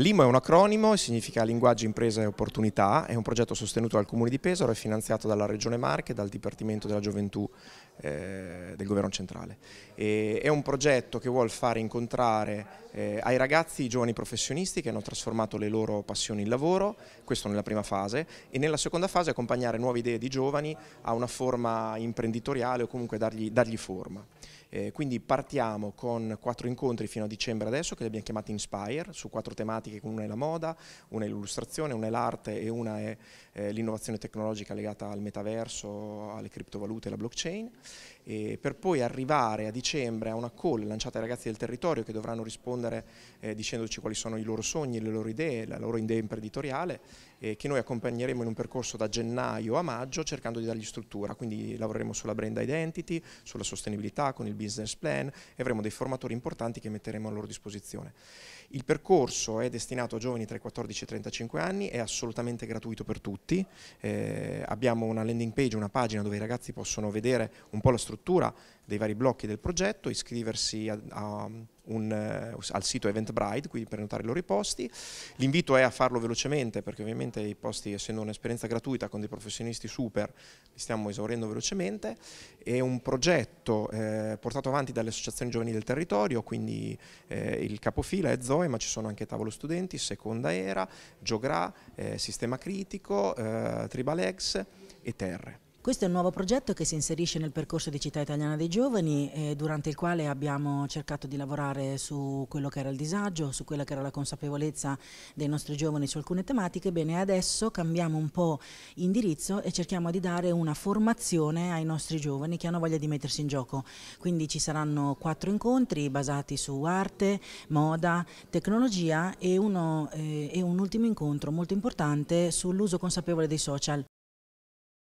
Limo è un acronimo, e significa Linguaggio, Impresa e Opportunità, è un progetto sostenuto dal Comune di Pesaro e finanziato dalla Regione Marche e dal Dipartimento della Gioventù eh, del Governo Centrale. E è un progetto che vuole far incontrare eh, ai ragazzi i giovani professionisti che hanno trasformato le loro passioni in lavoro, questo nella prima fase, e nella seconda fase accompagnare nuove idee di giovani a una forma imprenditoriale o comunque dargli, dargli forma. Eh, quindi partiamo con quattro incontri fino a dicembre adesso che li abbiamo chiamati Inspire su quattro tematiche, una è la moda, una è l'illustrazione, una è l'arte e una è eh, l'innovazione tecnologica legata al metaverso, alle criptovalute e alla blockchain eh, per poi arrivare a dicembre a una call lanciata ai ragazzi del territorio che dovranno rispondere eh, dicendoci quali sono i loro sogni, le loro idee, la loro idea imprenditoriale eh, che noi accompagneremo in un percorso da gennaio a maggio cercando di dargli struttura, quindi lavoreremo sulla brand identity, sulla sostenibilità con il business plan e avremo dei formatori importanti che metteremo a loro disposizione. Il percorso è destinato a giovani tra i 14 e i 35 anni, è assolutamente gratuito per tutti, eh, abbiamo una landing page, una pagina dove i ragazzi possono vedere un po' la struttura dei vari blocchi del progetto, iscriversi a, a un, eh, al sito Eventbrite, quindi prenotare i loro posti. L'invito è a farlo velocemente perché ovviamente i posti, essendo un'esperienza gratuita con dei professionisti super, li stiamo esaurendo velocemente. È un progetto eh, portato avanti dalle associazioni giovani del territorio, quindi eh, il capofila è Zoe, ma ci sono anche Tavolo Studenti, Seconda Era, Giogra, eh, Sistema Critico, eh, Tribalex e Terre. Questo è un nuovo progetto che si inserisce nel percorso di Città Italiana dei Giovani, eh, durante il quale abbiamo cercato di lavorare su quello che era il disagio, su quella che era la consapevolezza dei nostri giovani su alcune tematiche. Bene, adesso cambiamo un po' indirizzo e cerchiamo di dare una formazione ai nostri giovani che hanno voglia di mettersi in gioco. Quindi ci saranno quattro incontri basati su arte, moda, tecnologia e, uno, eh, e un ultimo incontro molto importante sull'uso consapevole dei social.